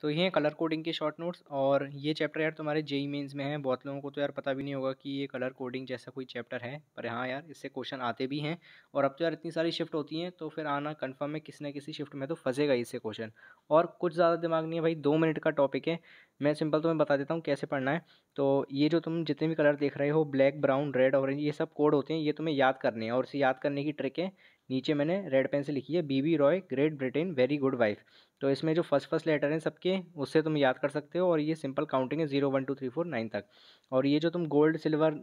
तो ये हैं कलर कोडिंग के शॉर्ट नोट्स और ये चैप्टर यार तुम्हारे जेई मेंस e में है बहुत लोगों को तो यार पता भी नहीं होगा कि ये कलर कोडिंग जैसा कोई चैप्टर है पर हाँ यार इससे क्वेश्चन आते भी हैं और अब तो यार इतनी सारी शिफ्ट होती हैं तो फिर आना कन्फर्म है किसी ना किसी शिफ्ट में तो फंसेगा इससे क्वेश्चन और कुछ ज़्यादा दिमाग नहीं है भाई दो मिनट का टॉपिक है मैं सिंपल तुम्हें बता देता हूँ कैसे पढ़ना है तो ये जो तुम जितने भी कलर देख रहे हो ब्लैक ब्राउन रेड ऑरेंज ये सब कोड होते हैं ये तुम्हें याद करने हैं और इसे याद करने की ट्रिक है नीचे मैंने रेड पेन से लिखी है BB Roy great Britain very good wife तो इसमें जो फर्स्ट फर्स्ट लेटर हैं सबके उससे तुम याद कर सकते हो और ये सिंपल काउंटिंग है zero one two three four nine तक और ये जो तुम गोल्ड सिल्वर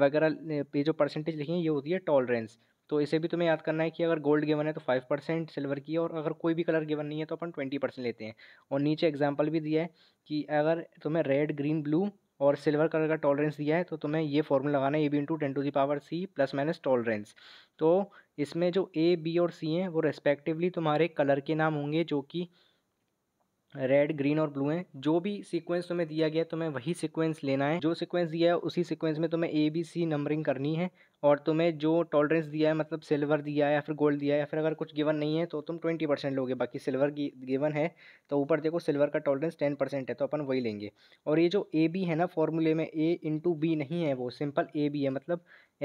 वगैरह पे जो परसेंटेज लिखी है ये होती है टॉलरेंस तो इसे भी तुम्हें याद करना है कि अगर गोल्ड गिवन है तो फाइव परसेंट सिल्वर की और अगर कोई भी कलर गिवन नहीं है तो अपन ट्वेंटी परसेंट लेते हैं और नीचे एग्जाम्पल भी दिया है कि अगर तुम्हें रेड ग्रीन ब्लू और सिल्वर कलर का टॉलरेंस दिया है तो तुम्हें ये फॉर्मूला लगाना है A B into ten to the power C plus minus tolerance तो इसमें जो ए बी और सी हैं वो रेस्पेक्टिवली तुम्हारे कलर के नाम होंगे जो कि रेड ग्रीन और ब्लू हैं जो भी सीक्वेंस तुम्हें दिया गया है तुम्हें वही सीक्वेंस लेना है जो सीक्वेंस दिया है उसी सीक्वेंस में तुम्हें ए बी सी नंबरिंग करनी है और तुम्हें जो टॉलरेंस दिया है मतलब सिल्वर दिया है या फिर गोल्ड दिया है या फिर अगर कुछ गिवन नहीं है तो तुम ट्वेंटी परसेंट लोगे बाकी सिल्वर गिवन है तो ऊपर देखो सिल्वर का टॉलरेंस टेन परसेंट है तो अपन वही लेंगे और ये जो ए बी है ना फॉर्मूले में ए इंटू बी नहीं है वो सिंपल ए बी है मतलब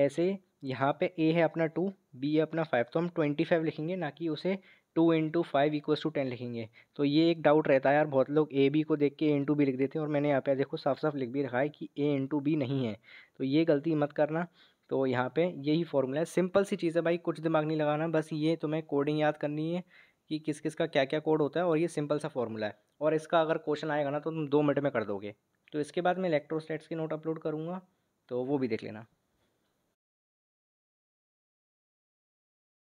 ऐसे यहाँ पे ए है अपना टू बी है अपना फाइव तो हम ट्वेंटी फाइव लिखेंगे ना कि उसे two into five equal to ten लिखेंगे तो ये एक डाउट रहता है यार बहुत लोग ए बी को देख के ए इंटू बी लिख देते हैं और मैंने यहाँ पे देखो साफ साफ लिख भी रखा है कि ए इंटू बी नहीं है तो ये गलती मत करना तो यहाँ पे यही फॉर्मूला है सिंपल सी चीज़ है भाई कुछ दिमाग नहीं लगाना बस ये तुम्हें कोडिंग याद करनी है कि किस किस का क्या क्या कोड होता है और ये सिंपल सा फॉर्मूला है और इसका अगर क्वेश्चन आएगा ना तो तुम दो मिनट में कर दोगे तो इसके बाद मैं इलेक्ट्रोस्टेट्स की नोट अपलोड करूँगा तो वो भी देख लेना